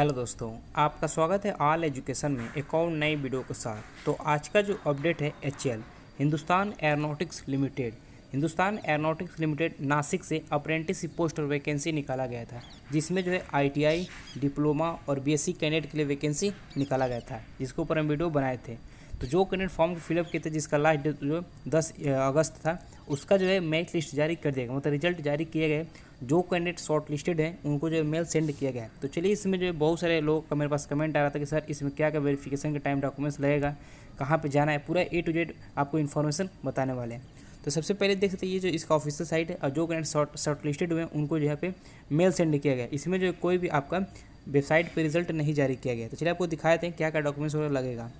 hello दोस्तों आपका स्वागत है ऑल एजुकेशन में एक और नई वीडियो के साथ तो आज का जो अपडेट है H Hindustan aeronautics limited Hindustan aeronautics limited Nashik से अप्रेंटिसशिप पोस्ट और वैकेंसी निकाला गया था जिसमें जो है आईटीआई डिप्लोमा और बीएससी कैंडिडेट के लिए वैकेंसी निकाला गया था जिसके ऊपर हम वीडियो बनाए थे तो जो कैंडिडेट फॉर्म को फिलअप किए थे जिसका लास्ट डेट जो दस अगस्त था उसका जो है मेरिट लिस्ट जारी कर दिया गया मतलब रिजल्ट जारी किए गए जो कैंडिडेट शॉर्ट लिस्टेड है उनको जो है मेल सेंड किया गया तो चलिए इसमें जो है बहुत सारे लोग का मेरे पास कमेंट आ रहा था कि सर इसमें क्या क्या वेरिफिकेशन के टाइम डॉक्यूमेंट्स लगेगा कहाँ पे जाना है पूरा ए टू जेड आपको इन्फॉर्मेशन बताने वाले हैं तो सबसे पहले देख सकते हैं ये जो इसका ऑफिशियल साइट है और जो कैंडिडेट शॉर्ट शॉर्ट लिस्टेड हुए हैं उनको जो है पे मेल सेंड किया गया इसमें जो कोई भी आपका वेबसाइट पर रिजल्ट नहीं जारी किया गया तो चलिए आपको दिखाते हैं क्या क्या डॉक्यूमेंट्स वगैरह लगेगा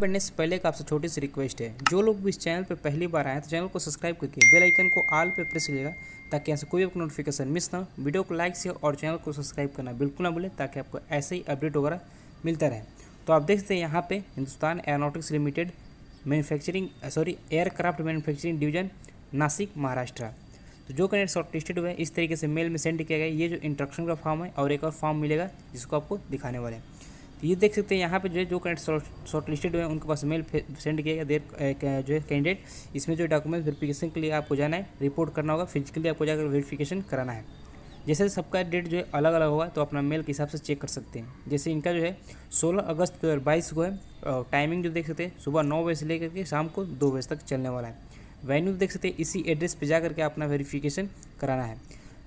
बढ़ने से पहले एक आपसे छोटी सी रिक्वेस्ट है जो लोग भी इस चैनल पर पहली बार आए तो चैनल को सब्सक्राइब करके बेल आइकन को आल पे प्रेस करिएगा ताकि ऐसे कोई आपको नोटिफिकेशन मिस ना हो वीडियो को लाइक से और चैनल को सब्सक्राइब करना बिल्कुल ना भूलें ताकि आपको ऐसे ही अपडेट वगैरह मिलता रहे तो आप देख सकते हैं यहाँ पर Hindustan aeronautics limited manufacturing sorry aircraft manufacturing division Nashik Maharashtra तो जो कनेक्ट शॉर्ट टेस्टेड हुए इस तरीके से मेल में सेंड किया गया ये जो इंट्रक्शन का फॉर्म है और एक और फॉर्म मिलेगा जिसको आपको दिखाने वाले हैं तो ये देख सकते हैं यहाँ पे जो है जो कैंडिडेट शॉर्ट लिस्टेड हुए उनके पास मेल सेंड किया गया देर जो है कैंडिडेट इसमें जो डॉक्यूमेंट वेरिफिकेशन के लिए आपको जाना है रिपोर्ट करना होगा फिजिकली आपको जाकर वेरिफिकेशन कराना है जैसे सबका डेट जो है अलग अलग होगा तो अपना मेल के हिसाब से चेक कर सकते हैं जैसे इनका जो है सोलह अगस्त दो हज़ार बाईस को है और टाइमिंग जो देख सकते हैं सुबह नौ बजे से लेकर के शाम को दो बजे तक चलने वाला है वेन्यू देख सकते हैं इसी एड्रेस पर जा करके अपना वेरीफिकेशन कराना है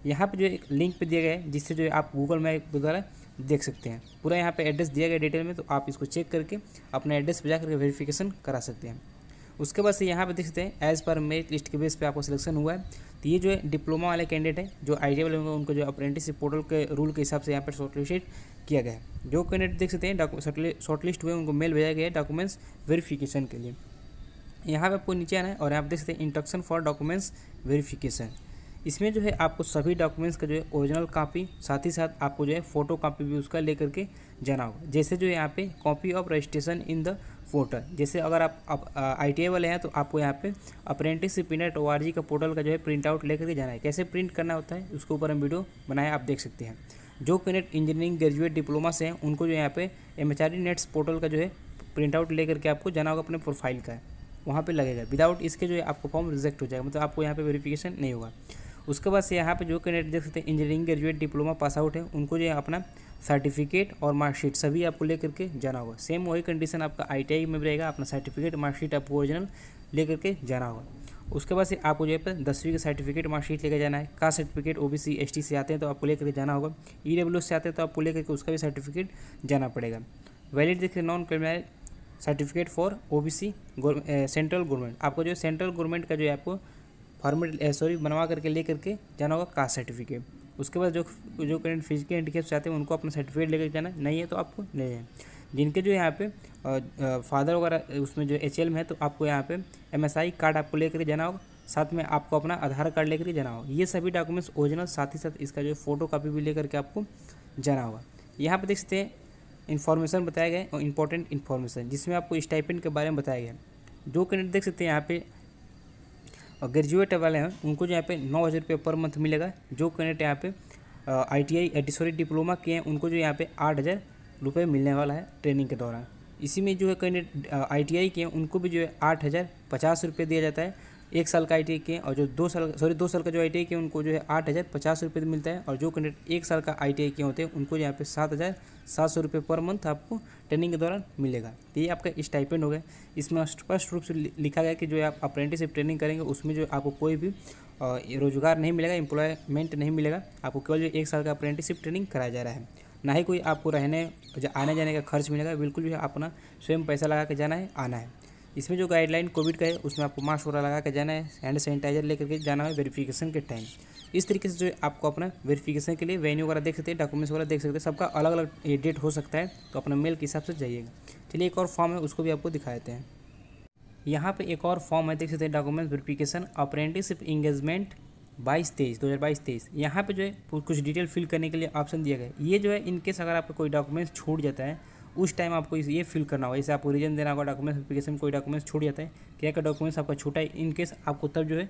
यहाँ पर जो एक लिंक पर दिया गया है जिससे जो है आप गूगल मैप द्वारा देख सकते हैं पूरा यहाँ पे एड्रेस दिया गया डिटेल में तो आप इसको चेक करके अपना एड्रेस पर जाकर करके वेरीफिकेशन करा सकते हैं उसके बाद से यहाँ पे देख सकते हैं एज़ पर मेरिट लिस्ट के बेस पे आपको सिलेक्शन हुआ है तो ये जो है डिप्लोमा वाले कैंडिडेट हैं जो आई वाले होंगे उनको जो अप्रेंटिस पोर्टल के रूल के हिसाब से यहाँ पर शॉर्टलिस्ट किया गया है जो कैंडिडेट देख सकते हैं शॉर्टलिस्ट हुए उनको मेल भेजा गया है डॉक्यूमेंट्स वेरीफिकेशन के लिए यहाँ पर आपको नीचे आना है और यहाँ पर देख सकते हैं इंट्रक्शन फॉर डॉक्यूमेंट्स वेरीफिकेशन इसमें जो है आपको सभी डॉक्यूमेंट्स का जो है ओरिजिनल कापी साथ ही साथ आपको जो है फ़ोटो कापी भी उसका ले करके जाना होगा जैसे जो यहाँ पे copy of registration in the portal जैसे अगर आप आई वाले हैं तो आपको यहाँ पे अप्रेंटिस इनट ओ का पोर्टल का जो है प्रिंट आउट लेकर के जाना है कैसे प्रिंट करना होता है उसके ऊपर हम वीडियो बनाए आप देख सकते हैं जो कैंडिडेट इंजीनियरिंग ग्रेजुएट डिप्लोमा से हैं उनको जो यहाँ पे एम नेट्स पोर्टल का जो है प्रिंट आउट ले करके आपको जाना होगा अपने प्रोफाइल का वहाँ पर लगेगा विदाउट इसके जो है आपको फॉर्म रिजेक्ट हो जाएगा मतलब आपको यहाँ पर वेरिफिकेशन नहीं होगा उसके बाद से यहाँ पे जो कैंडिडेट देख सकते हैं engineering graduate diploma pass out है उनको जो है अपना सर्टिफिकेट और मार्कशीट सभी आपको लेकर के जाना होगा सेम वही कंडीशन आपका आईटीआई में भी रहेगा अपना सर्टिफिकेट मार्कशीट आपको ओरिजिनल लेकर के जाना होगा उसके बाद से आपको जो है दसवीं का सर्टिफिकेट मार्कशीट लेकर जाना है कास्ट सर्टिफिकेट ओबीसी एसटी से आते हैं तो आपको लेकर के जाना होगा ई e डब्ल्यू से आते हैं तो आपको लेकर के उसका भी सर्टिफिकेट जाना पड़ेगा वैलिड देखिए non criminal certificate for OBC central government आपको जो सेंट्रल गवर्नमेंट का जो है आपको फॉर्मेट सॉरी बनवा करके ले करके जाना होगा कास्ट सर्टिफिकेट उसके बाद जो जो करेंट फिजिकल हैंडीकेप चाहते हैं उनको अपना सर्टिफिकेट लेकर जाना नहीं है तो आपको ले जाए जिनके जो यहाँ पे फादर वगैरह उसमें जो एच में है तो आपको यहाँ पे एम कार्ड आपको लेकर जाना होगा साथ में आपको अपना आधार कार्ड लेकर जाना होगा ये सभी डॉक्यूमेंट्स ओरिजिनल साथ ही साथ इसका जो फोटो कापी भी लेकर के आपको जाना होगा यहाँ पर देख सकते हैं इन्फॉर्मेशन बताया गया और इम्पोर्टेंट इन्फॉर्मेशन जिसमें आपको स्टाइपेंट के बारे में बताया गया जो कैंडिडेट देख सकते हैं यहाँ पे और ग्रेजुएट वाले हैं उनको जो यहाँ पे नौ हज़ार रुपये पर मंथ मिलेगा जो कैंडिडेट यहाँ पे I T I sorry diploma किए हैं उनको जो यहाँ पे आठ हज़ार रुपये मिलने वाला है ट्रेनिंग के दौरान इसी में जो है कैंडिडेट आई टी आई के हैं उनको भी जो है आठ हज़ार पचास रुपये दिया जाता है एक साल का आई के और जो दो साल सॉरी दो साल का जो आई के उनको जो है आठ हज़ार पचास रुपये तो मिलता है और जो कैंडिडेट एक साल का आई के होते हैं उनको यहाँ पे सात हज़ार सात सौ रुपये पर मंथ आपको ट्रेनिंग के दौरान मिलेगा तो ये आपका स्टाइपेंड हो गया इसमें स्पष्ट रूप से लिखा गया कि जो आप अप्रेंटिसिप ट्रेनिंग करेंगे उसमें जो आपको कोई भी रोजगार नहीं मिलेगा एम्प्लॉयमेंट नहीं मिलेगा आपको केवल जो एक साल का अप्रेंटिसिप ट्रेनिंग कराया जा रहा है ना ही कोई आपको रहने आने जाने का खर्च मिलेगा बिल्कुल जो है अपना स्वयं पैसा लगा के जाना है आना है इसमें जो गाइडलाइन कोविड का है उसमें आपको मास्क वगैरह लगा के जाना है हैंड सैनिटाइजर लेकर के जाना है वेरिफिकेशन के टाइम इस तरीके से जो आपको अपना वेरिफिकेशन के लिए वेन्यू वगैरह देख सकते हैं डॉक्यूमेंट्स वगैरह देख सकते हैं सबका अलग अलग डेट हो सकता है तो अपना मेल के हिसाब से जाइएगा चलिए एक और फॉर्म है उसको भी आपको दिखा देते हैं यहाँ पर एक और फॉर्म है देख सकते हैं डॉक्यूमेंट्स वेरिफिकेशन अप्रेंटिसशिप इंगेजमेंट बाईस तेईस दो हज़ार बाईस तेईस यहाँ पर जो है कुछ डिटेल फिल करने के लिए ऑप्शन दिया गया ये जो है इनकेस अगर आपका कोई डॉक्यूमेंट्स छूट जाता है उस टाइम आपको ये फिल करना होगा जैसे आपको रीजन देना होगा डॉक्यूमेंट्स एप्लीकेशन कोई डॉक्यूमेंट्स छूट जाता है क्या क्या डॉक्यूमेंट्स आपका छूटा है इनकेस आपको तब जो है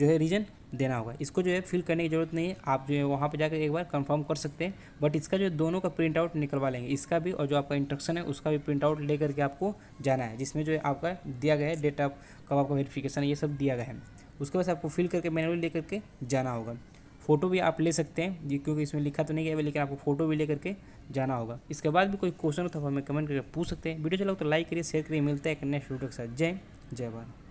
जो है रीजन देना होगा इसको जो है फिल करने की ज़रूरत नहीं है आप जो है वहाँ पर जाकर एक बार कंफर्म कर सकते हैं बट इसका जो दोनों का प्रिंट आउट निकलवा लेंगे इसका भी और जो आपका इंट्रक्शन है उसका भी प्रिंट आउट ले करके आपको जाना है जिसमें जो है आपका दिया गया है डेट ऑफ कब आपका वेरिफिकेशन ये सब दिया गया है उसके बाद आपको फिल करके मैनुअली ले करके जाना होगा फ़ोटो भी आप ले सकते हैं क्योंकि इसमें लिखा तो नहीं गया लेकिन आपको फोटो भी लेकर के जाना होगा इसके बाद भी कोई क्वेश्चन हो तो हमें कमेंट करके पूछ सकते हैं वीडियो चलाओ अच्छा तो लाइक करिए शेयर करिए मिलता है एक नेक्स्ट वीडियो के साथ जय जय भारत